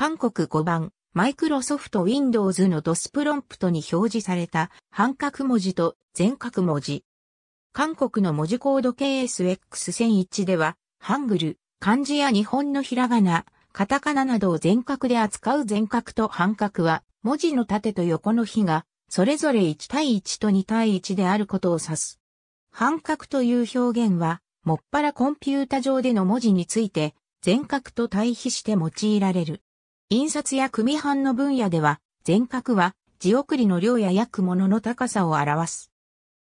韓国5番、マイクロソフト Windows の DOS プロンプトに表示された半角文字と全角文字。韓国の文字コード KSX1001 では、ハングル、漢字や日本のひらがな、カタカナなどを全角で扱う全角と半角は、文字の縦と横の比が、それぞれ1対1と2対1であることを指す。半角という表現は、もっぱらコンピュータ上での文字について、全角と対比して用いられる。印刷や組版の分野では、全角は字送りの量や焼くものの高さを表す。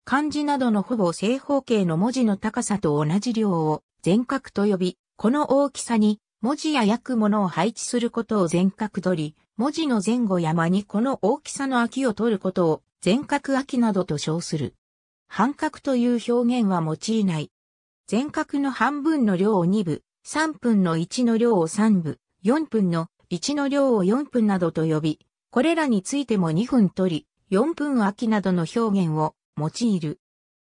漢字などのほぼ正方形の文字の高さと同じ量を全角と呼び、この大きさに文字や焼くものを配置することを全角取り、文字の前後山にこの大きさの空きを取ることを全角空きなどと称する。半角という表現は用いない。全角の半分の量を2部、3分の1の量を3部、4分の1の量を4分などと呼び、これらについても2分取り、4分空きなどの表現を用いる。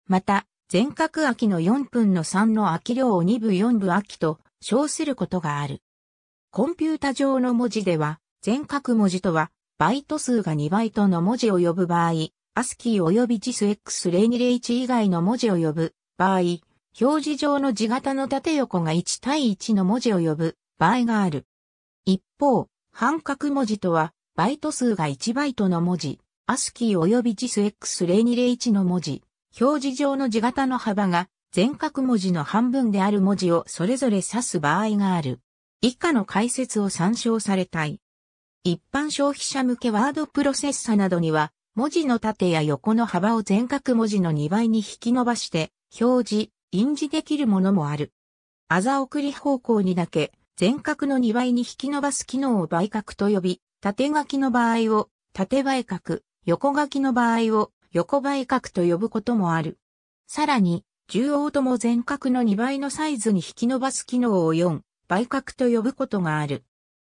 また、全角空きの4分の3の空き量を2分4空きと称することがある。コンピュータ上の文字では、全角文字とは、バイト数が2バイトの文字を呼ぶ場合、アスキー及び JISX0201 以外の文字を呼ぶ場合、表示上の字型の縦横が1対1の文字を呼ぶ場合がある。一方、半角文字とは、バイト数が1バイトの文字、アスキー及び JISX0201 の文字、表示上の字型の幅が全角文字の半分である文字をそれぞれ指す場合がある。以下の解説を参照されたい。一般消費者向けワードプロセッサなどには、文字の縦や横の幅を全角文字の2倍に引き伸ばして、表示、印字できるものもある。あざ送り方向にだけ、全角の2倍に引き伸ばす機能を倍角と呼び、縦書きの場合を縦倍角、横書きの場合を横倍角と呼ぶこともある。さらに、中央とも全角の2倍のサイズに引き伸ばす機能を4倍角と呼ぶことがある。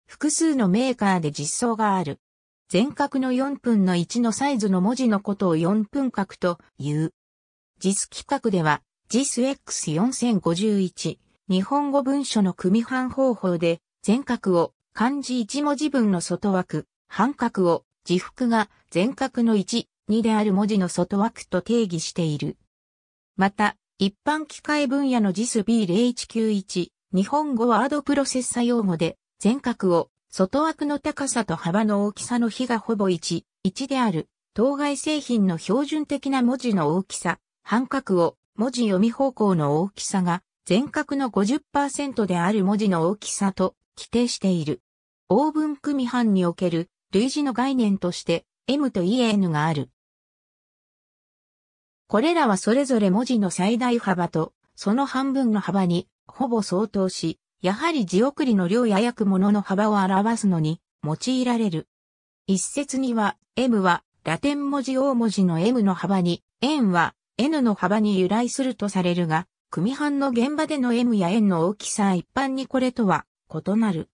複数のメーカーで実装がある。全角の4分の1のサイズの文字のことを4分角という。JIS 規格では JISX4051 日本語文書の組版方法で、全角を漢字一文字分の外枠、半角を字幅が全角の1、2である文字の外枠と定義している。また、一般機械分野の JISB0191、日本語ワードプロセッサ用語で、全角を外枠の高さと幅の大きさの比がほぼ1、1である、当該製品の標準的な文字の大きさ、半角を文字読み方向の大きさが全角の50%である文字の大きさと規定している。オーブン組半における類似の概念として M と EN がある。これらはそれぞれ文字の最大幅とその半分の幅にほぼ相当し、やはり字送りの量や約物の幅を表すのに用いられる。一説には M はラテン文字大文字の M の幅に、N は N の幅に由来するとされるが、組版の現場での M や円の大きさは一般にこれとは異なる。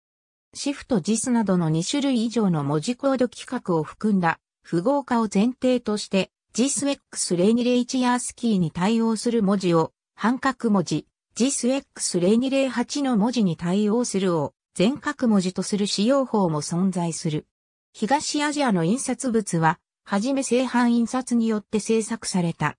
シフト JIS などの2種類以上の文字コード規格を含んだ符号化を前提として JISX0201 やスキーに対応する文字を半角文字 JISX0208 の文字に対応するを全角文字とする使用法も存在する。東アジアの印刷物ははじめ製版印刷によって制作された。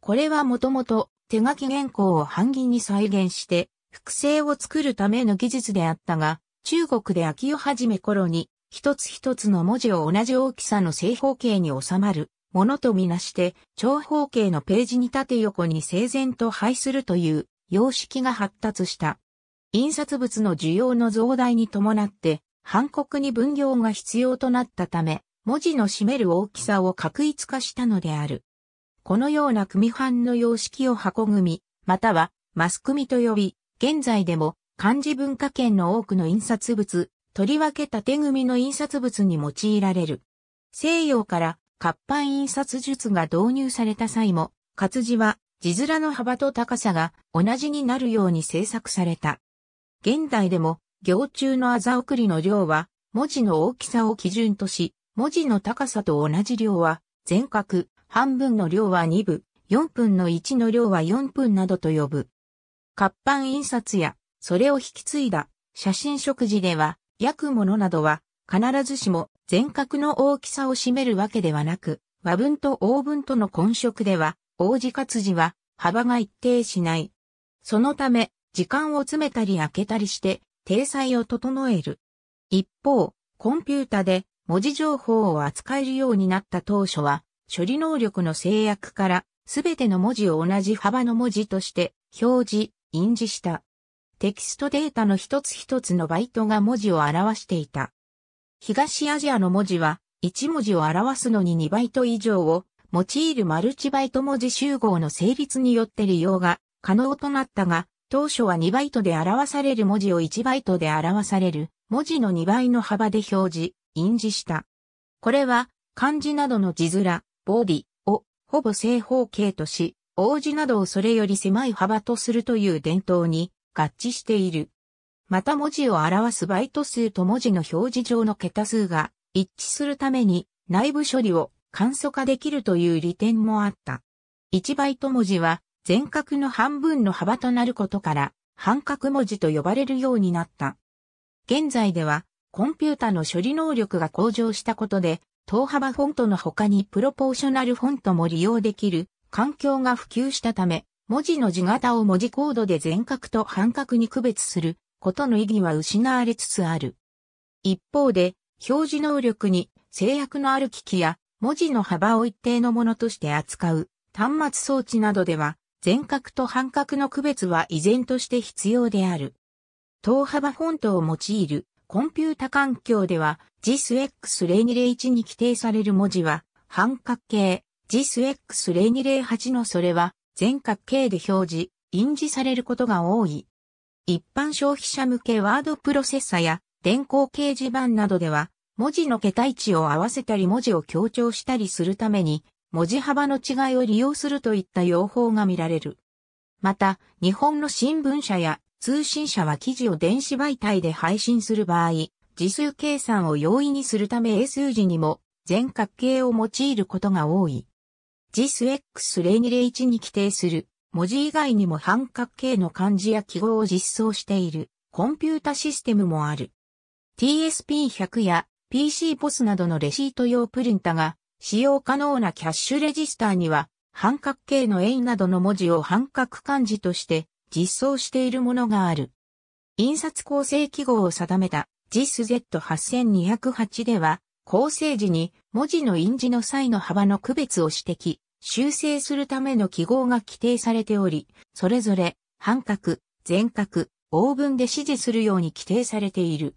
これはもともと手書き原稿を版木に再現して、複製を作るための技術であったが、中国で秋を始め頃に、一つ一つの文字を同じ大きさの正方形に収まるものとみなして、長方形のページに縦横に整然と配するという様式が発達した。印刷物の需要の増大に伴って、半国に分業が必要となったため、文字の占める大きさを確一化したのである。このような組版の様式を箱組、またはマス組と呼び、現在でも漢字文化圏の多くの印刷物、とりわけ縦組の印刷物に用いられる。西洋から活版印刷術が導入された際も、活字は字面の幅と高さが同じになるように制作された。現代でも行中のあざ送りの量は文字の大きさを基準とし、文字の高さと同じ量は全角、半分の量は2部、4分の1の量は4分などと呼ぶ。活版印刷や、それを引き継いだ、写真食事では、焼くものなどは、必ずしも全角の大きさを占めるわけではなく、和文と黄文との混色では、王子活字は幅が一定しない。そのため、時間を詰めたり開けたりして、体裁を整える。一方、コンピュータで文字情報を扱えるようになった当初は、処理能力の制約から、すべての文字を同じ幅の文字として表示、印字した。テキストデータの一つ一つのバイトが文字を表していた。東アジアの文字は、1文字を表すのに2バイト以上を用いるマルチバイト文字集合の成立によって利用が可能となったが、当初は2バイトで表される文字を1バイトで表される文字の2倍の幅で表示、印字した。これは漢字などの字面、ボディをほぼ正方形とし、王子などをそれより狭い幅とするという伝統に合致している。また文字を表すバイト数と文字の表示上の桁数が一致するために内部処理を簡素化できるという利点もあった。1バイト文字は全角の半分の幅となることから半角文字と呼ばれるようになった。現在ではコンピュータの処理能力が向上したことで等幅フォントの他にプロポーショナルフォントも利用できる環境が普及したため、文字の字型を文字コードで全角と半角に区別することの意義は失われつつある。一方で、表示能力に制約のある機器や文字の幅を一定のものとして扱う端末装置などでは、全角と半角の区別は依然として必要である。等幅フォントを用いるコンピュータ環境では JISX0201 に規定される文字は半角形 JISX0208 のそれは全角形で表示、印字されることが多い。一般消費者向けワードプロセッサや電光掲示板などでは文字の桁位置を合わせたり文字を強調したりするために文字幅の違いを利用するといった用法が見られる。また、日本の新聞社や通信社は記事を電子媒体で配信する場合、字数計算を容易にするため英数字にも全角形を用いることが多い。JISX0201 に規定する文字以外にも半角形の漢字や記号を実装しているコンピュータシステムもある。TSP100 や PCBOS などのレシート用プリンタが使用可能なキャッシュレジスターには半角形の円などの文字を半角漢字として実装しているものがある。印刷構成記号を定めた JISZ8208 では、構成時に文字の印字の際の幅の区別を指摘、修正するための記号が規定されており、それぞれ半角、全角、オーブンで指示するように規定されている。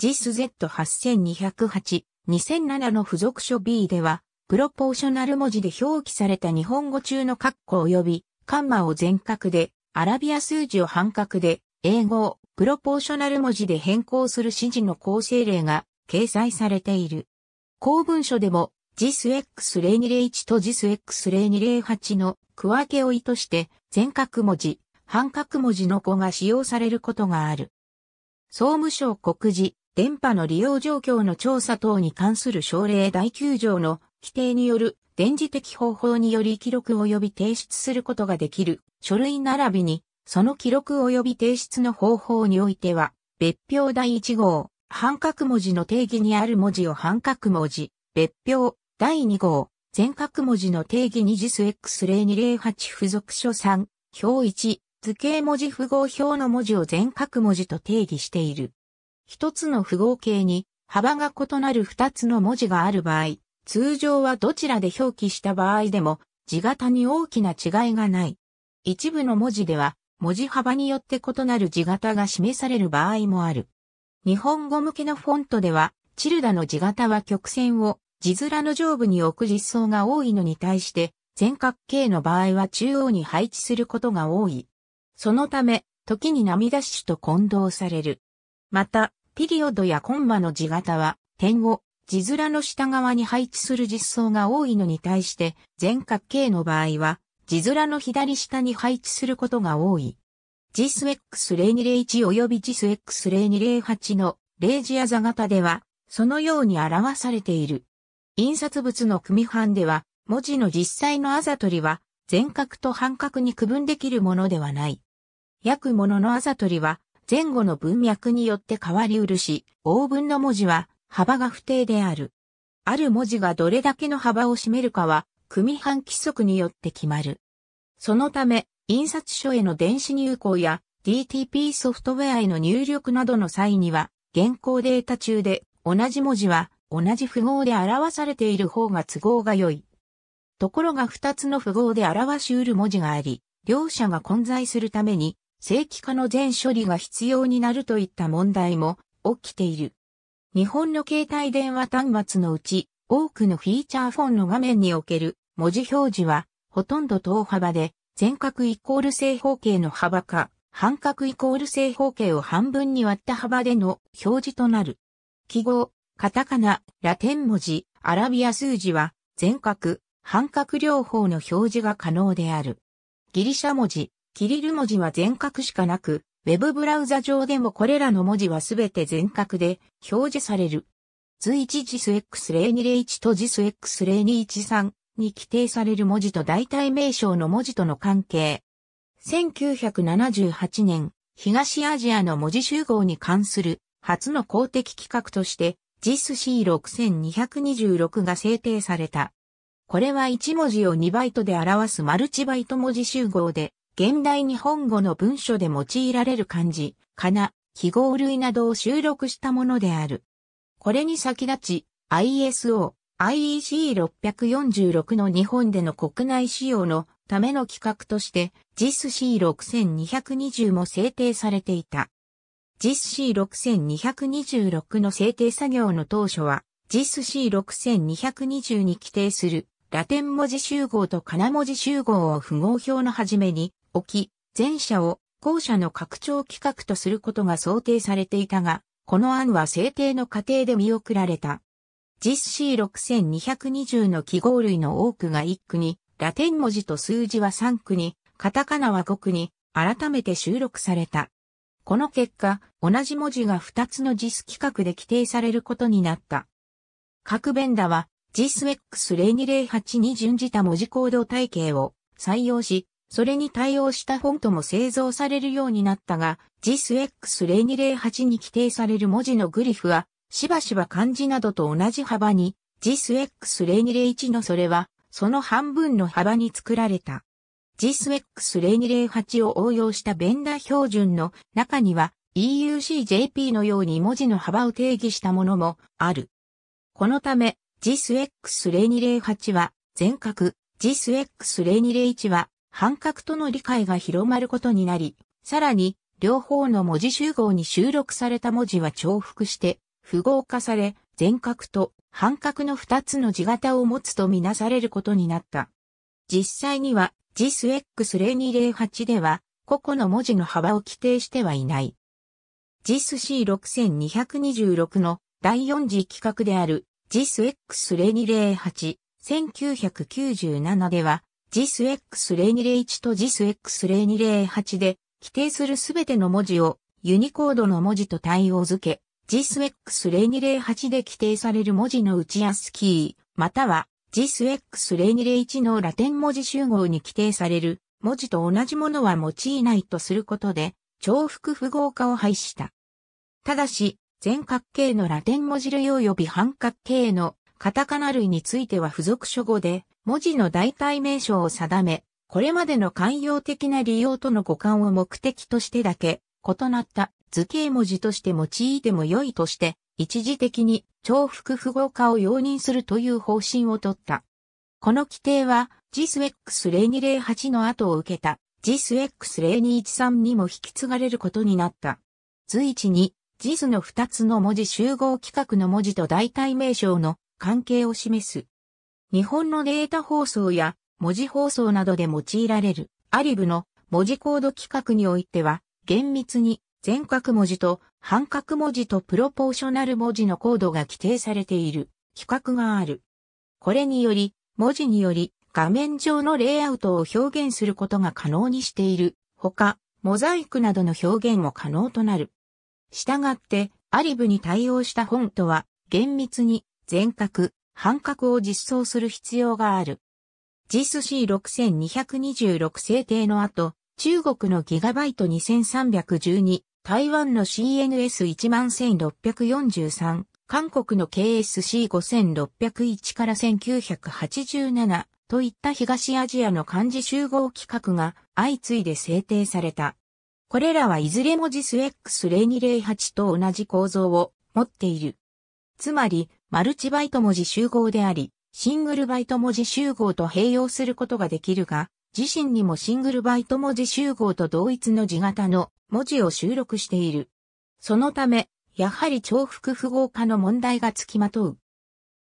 JISZ8208、2007の付属書 B では、プロポーショナル文字で表記された日本語中の括弧及びカンマを全角で、アラビア数字を半角で、英語をプロポーショナル文字で変更する指示の構成例が掲載されている。公文書でも JISX0201 と JISX0208 の区分けを意図して全角文字、半角文字の語が使用されることがある。総務省告示、電波の利用状況の調査等に関する省令第9条の規定による電磁的方法により記録及び提出することができる書類並びに、その記録及び提出の方法においては、別表第1号、半角文字の定義にある文字を半角文字、別表第2号、全角文字の定義に JISX0208 付属書3、表1、図形文字符号表の文字を全角文字と定義している。一つの符号形に幅が異なる二つの文字がある場合、通常はどちらで表記した場合でも字型に大きな違いがない。一部の文字では文字幅によって異なる字型が示される場合もある。日本語向けのフォントでは、チルダの字型は曲線を字面の上部に置く実装が多いのに対して、全角形の場合は中央に配置することが多い。そのため、時に涙種と混同される。また、ピリオドやコンマの字型は、点を字面の下側に配置する実装が多いのに対して、全角形の場合は、字面の左下に配置することが多い。JISX0201 及び JISX0208 の0時ア座型では、そのように表されている。印刷物の組版では、文字の実際のあざとりは、全角と半角に区分できるものではない。約物のあざとりは、前後の文脈によって変わりうるし、応ンの文字は、幅が不定である。ある文字がどれだけの幅を占めるかは、組版規則によって決まる。そのため、印刷所への電子入稿や DTP ソフトウェアへの入力などの際には、現行データ中で同じ文字は同じ符号で表されている方が都合が良い。ところが二つの符号で表し得る文字があり、両者が混在するために、正規化の全処理が必要になるといった問題も起きている。日本の携帯電話端末のうち、多くのフィーチャーフォンの画面における文字表示は、ほとんど等幅で、全角イコール正方形の幅か、半角イコール正方形を半分に割った幅での表示となる。記号、カタカナ、ラテン文字、アラビア数字は、全角、半角両方の表示が可能である。ギリシャ文字、キリル文字は全角しかなく、ウェブブラウザ上でもこれらの文字はすべて全角で表示される。随一 JISX021 と JISX0213 に規定される文字と代替名称の文字との関係。1978年、東アジアの文字集合に関する初の公的規格として JISC6226 が制定された。これは1文字を2バイトで表すマルチバイト文字集合で、現代日本語の文書で用いられる漢字、かな、記号類などを収録したものである。これに先立ち、ISO、IEC646 の日本での国内使用のための規格として JISC6220 も制定されていた。JISC6226 の制定作業の当初は JISC6220 に規定するラテン文字集合とカナ文字集合を符号表のはじめに置き、前者を後者の拡張規格とすることが想定されていたが、この案は制定の過程で見送られた。実 C6220 の記号類の多くが1区に、ラテン文字と数字は3区に、カタカナは5区に、改めて収録された。この結果、同じ文字が2つの JIS 規格で規定されることになった。各ベンダは JISX0208 に準じた文字行動体系を採用し、それに対応したフォントも製造されるようになったが、JISX0208 に規定される文字のグリフは、しばしば漢字などと同じ幅に、JISX0201 のそれは、その半分の幅に作られた。JISX0208 を応用したベンダー標準の中には EUCJP のように文字の幅を定義したものもある。このため JISX0208 は全角、JISX0201 は半角との理解が広まることになり、さらに、両方の文字集合に収録された文字は重複して、符号化され、全角と半角の二つの字型を持つとみなされることになった。実際には JISX0208 では、個々の文字の幅を規定してはいない。JISC6226 の第4次規格である JISX0208-1997 では、JISX021 と JISX0208 で規定するすべての文字をユニコードの文字と対応づけ、JISX0208 で規定される文字の内ちアスキー、または JISX0201 のラテン文字集合に規定される文字と同じものは用いないとすることで、重複符号化を廃した。ただし、全角形のラテン文字類及び半角形のカタカナ類については付属書語で、文字の代替名称を定め、これまでの慣用的な利用との互換を目的としてだけ、異なった図形文字として用いても良いとして、一時的に重複符号化を容認するという方針をとった。この規定は j i s x 0 2 0 8の後を受けた j i s x 0 2 1 3にも引き継がれることになった。随一に JIS の2つの文字集合規格の文字と代替名称の関係を示す。日本のデータ放送や文字放送などで用いられるアリブの文字コード規格においては厳密に全角文字と半角文字とプロポーショナル文字のコードが規定されている規格がある。これにより文字により画面上のレイアウトを表現することが可能にしているほか、モザイクなどの表現も可能となる。したがって、アリブに対応した本とは厳密に全角、半角を実装する必要がある。JISC6226 制定の後、中国のギガバイト2312、台湾の CNS11643、韓国の KSC5601 から1987といった東アジアの漢字集合規格が相次いで制定された。これらはいずれも JISX0208 と同じ構造を持っている。つまり、マルチバイト文字集合であり、シングルバイト文字集合と併用することができるが、自身にもシングルバイト文字集合と同一の字型の文字を収録している。そのため、やはり重複符号化の問題がつきまとう。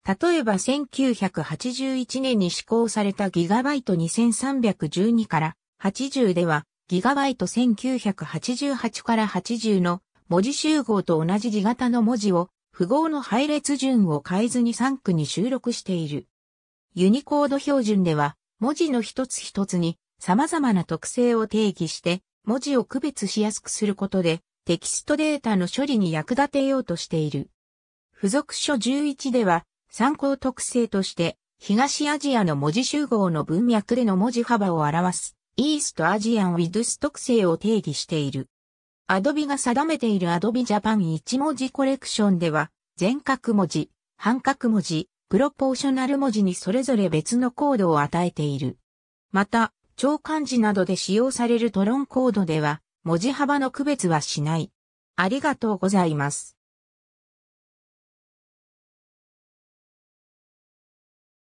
例えば1981年に施行されたギガバイト2312から80では、ギガバイト1988から80の文字集合と同じ字型の文字を符号の配列順を変えずに3区に収録している。ユニコード標準では、文字の一つ一つに様々な特性を定義して、文字を区別しやすくすることで、テキストデータの処理に役立てようとしている。付属書11では、参考特性として、東アジアの文字集合の文脈での文字幅を表す、イーストアジアンウィドゥス特性を定義している。Adobe が定めている Adobe Japan 一文字コレクションでは、全角文字、半角文字、プロポーショナル文字にそれぞれ別のコードを与えている。また、超漢字などで使用されるトロンコードでは、文字幅の区別はしない。ありがとうございます。